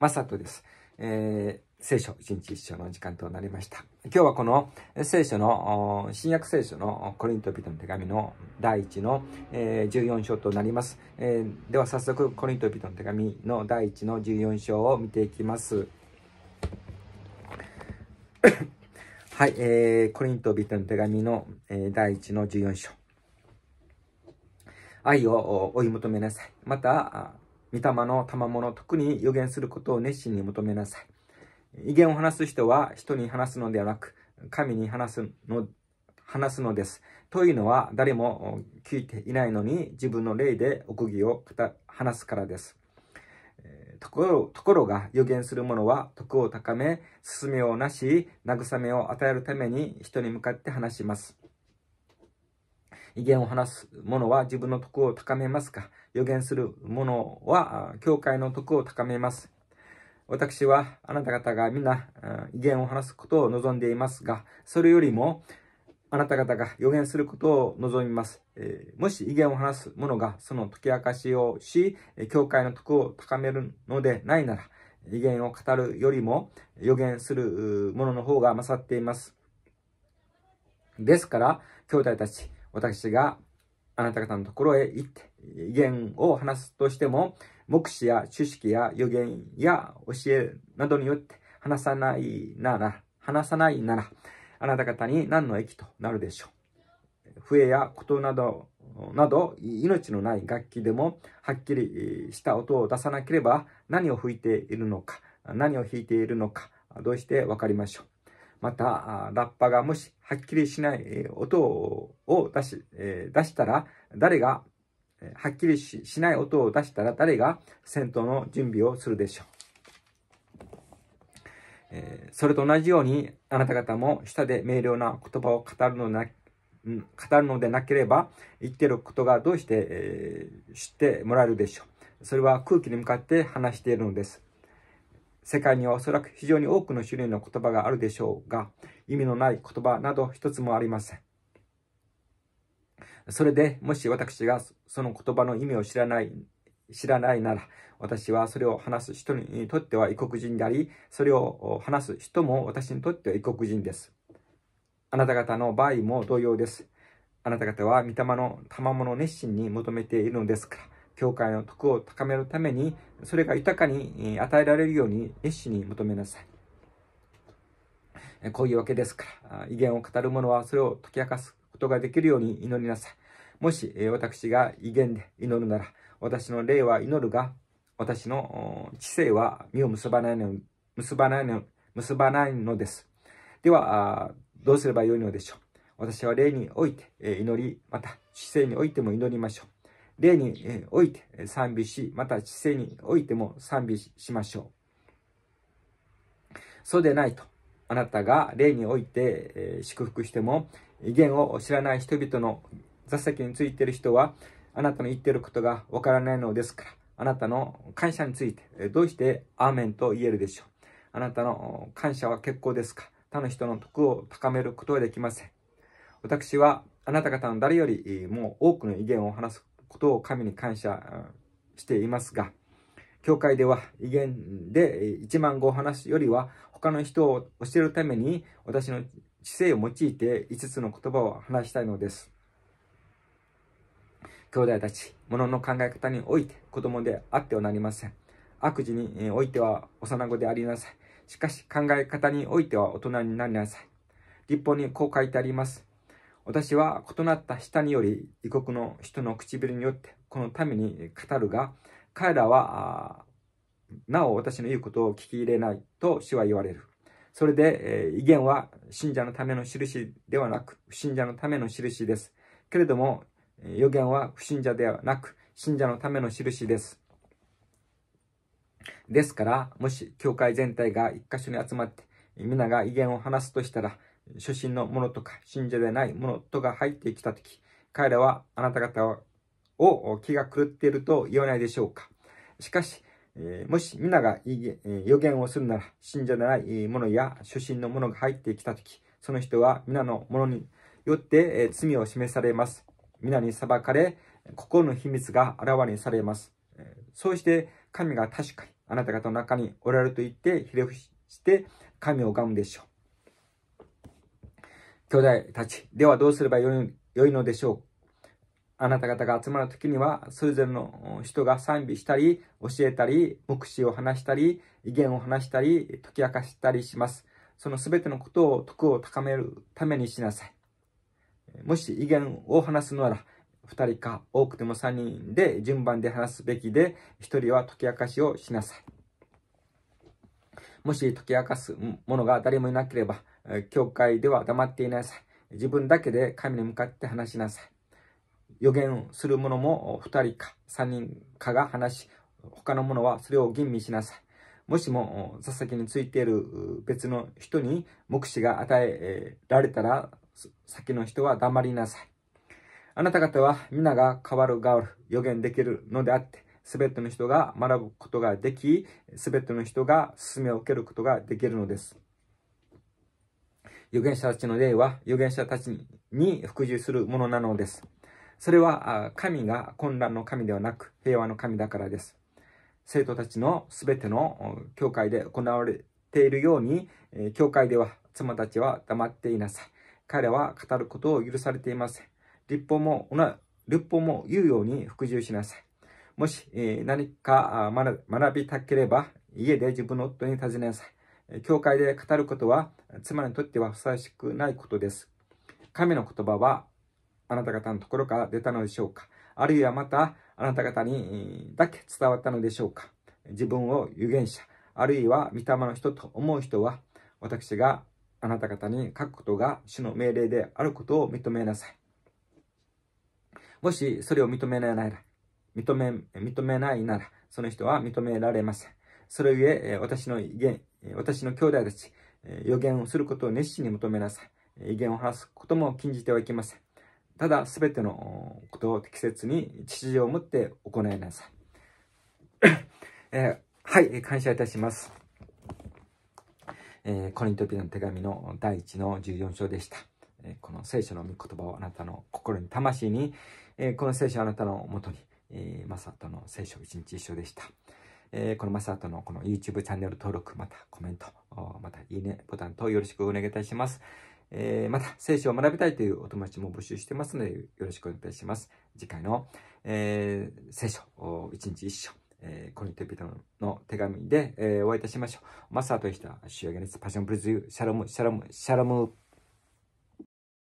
マサトです。えー、聖書、一日一章の時間となりました。今日はこの聖書の、新約聖書のコリント人の手紙の第1の、えー、14章となります、えー、では早速、コリント人の手紙の第1の14章を見ていきます。はい、えー、コリント人の手紙の、え第1の14章。愛を追い求めなさい。また、御霊の賜物、特に予言することを熱心に求めなさい。威厳を話す人は人に話すのではなく、神に話すの、話すのです。というのは誰も聞いていないのに自分の霊で奥義を話すからです。ところところが予言する者は徳を高め、進めをなし、慰めを与えるために人に向かって話します。威厳を話す者は自分の徳を高めますか予言する者は、教会の徳を高めます。私はあなた方が皆、威厳を話すことを望んでいますが、それよりも、あなた方が予言することを望みます。えー、もし威厳を話す者がその解き明かしをし、教会の徳を高めるのでないなら、威厳を語るよりも予言する者の方が勝っています。ですから、兄弟たち、私があなた方のところへ行って、威厳を話すとしても、目視や知識や予言や教えなどによって話さないなら、話さないなら、あなた方に何の益となるでしょう。笛や琴など、など、命のない楽器でも、はっきりした音を出さなければ、何を吹いているのか、何を弾いているのか、どうしてわかりましょう。また、ラッパがもしはっきりしない音を出し出したら、誰が、はっきりしない音を出したら誰が戦闘の準備をするでしょう。えそれと同じように、あなた方も舌で明瞭な言葉を語るのな、語るのでなければ、言ってることがどうして、え知ってもらえるでしょう。それは空気に向かって話しているのです。世界にはおそらく非常に多くの種類の言葉があるでしょうが、意味のない言葉など一つもありません。それでもし私がその言葉の意味を知らない、知らないなら、私はそれを話す人にとっては異国人であり、それを話す人も私にとっては異国人です。あなた方の場合も同様です。あなた方は御霊の賜物を熱心に求めているのですから。教会の徳を高めるために、それが豊かに与えられるように熱心に求めなさい。こういうわけですから、威厳を語る者はそれを解き明かすことができるように祈りなさい。もし私が威厳で祈るなら、私の霊は祈るが、私の知性は実を結ばないの結ばないの結ばないのです。では、どうすればよいのでしょう。私は霊において祈り、また知性においても祈りましょう。例において賛美し、また知性においても賛美しましょう。そうでないと、あなたが霊において祝福しても、威厳を知らない人々の座席についている人は、あなたの言っていることがわからないのですから、あなたの感謝について、どうしてアーメンと言えるでしょう。あなたの感謝は結構ですか他の人の徳を高めることはできません。私はあなた方の誰よりも多くの威厳を話すことを神に感謝していますが、教会では威厳で1万語を話すよりは、他の人を教えるために私の知性を用いて5つの言葉を話したいのです。兄弟たち、物の考え方において子供であってはなりません。悪事においては幼子でありなさい。しかし考え方においては大人になりなさい。立法にこう書いてあります。私は異なった舌により異国の人の唇によってこの民に語るが、彼らは、なお私の言うことを聞き入れないと主は言われる。それで、えー、威厳は信者のための印ではなく、不信者のための印です。けれども、予言は不信者ではなく、信者のための印です。ですから、もし教会全体が一箇所に集まって、皆が威厳を話すとしたら、初心のものとか、信者でないものとか入ってきた時彼らはあなた方を気が狂っていると言わないでしょうか。しかし、えもし皆が予言をするなら、信者でないものや初心のものが入ってきた時その人は皆のものによって罪を示されます。皆に裁かれ、心の秘密があらわにされます。そうして神が確かにあなた方の中におられると言って、ひれ伏して神を拝むでしょう。兄弟たち、ではどうすればよいのでしょうあなた方が集まる時には、それぞれの人が賛美したり、教えたり、牧師を話したり、意見を話したり、解き明かしたりします。その全てのことを徳を高めるためにしなさい。もし意見を話すのなら、2人か多くても3人で順番で話すべきで、1人は解き明かしをしなさい。もし解き明かす者が誰もいなければ、教会では黙っていなさい。自分だけで神に向かって話しなさい。予言する者も2人か3人かが話し、他の者はそれを吟味しなさい。もしも座席についている別の人に目視が与えられたら、先の人は黙りなさい。あなた方は皆が変わる変わる、予言できるのであって、すべての人が学ぶことができ、すべての人が勧めを受けることができるのです。預言者たちの霊は預言者たちに服従するものなのです。それは神が混乱の神ではなく平和の神だからです。生徒たちの全ての教会で行われているように、教会では妻たちは黙っていなさい。彼は語ることを許されていません。立法も、立法も言うように服従しなさい。もし、何か学びたければ、家で自分の夫に尋ねなさい。教会で語ることは妻にとってはふさわしくないことです。神の言葉はあなた方のところから出たのでしょうかあるいはまたあなた方にだけ伝わったのでしょうか自分を預言者、あるいは御霊の人と思う人は私があなた方に書くことが主の命令であることを認めなさい。もしそれを認めないなら、認め、認めないなら、その人は認められません。それゆえ、私の威厳、私の兄弟たち、予言をすることを熱心に求めなさい。威厳を話すことも禁じてはいけません。ただ、すべてのことを適切に秩序を持って行いなさい。えー、はい、感謝いたします。えー、コリントアの手紙の第1の14章でした。えー、この聖書の御言葉をあなたの心に、魂に、えー、この聖書をあなたのもとに、えー、マサとの聖書一日一緒でした。えー、このマサトのこの YouTube チャンネル登録、またコメント、またいいねボタンとよろしくお願いいたします。えー、また聖書を学びたいというお友達も募集してますのでよろしくお願いします。次回の、えー、聖書、一日一章、えー、コニント・ピトの手紙で、えー、お会いいたしましょう。マサーでした主演です。パッション・ブリズ・シャロム、シャロム、シャロム。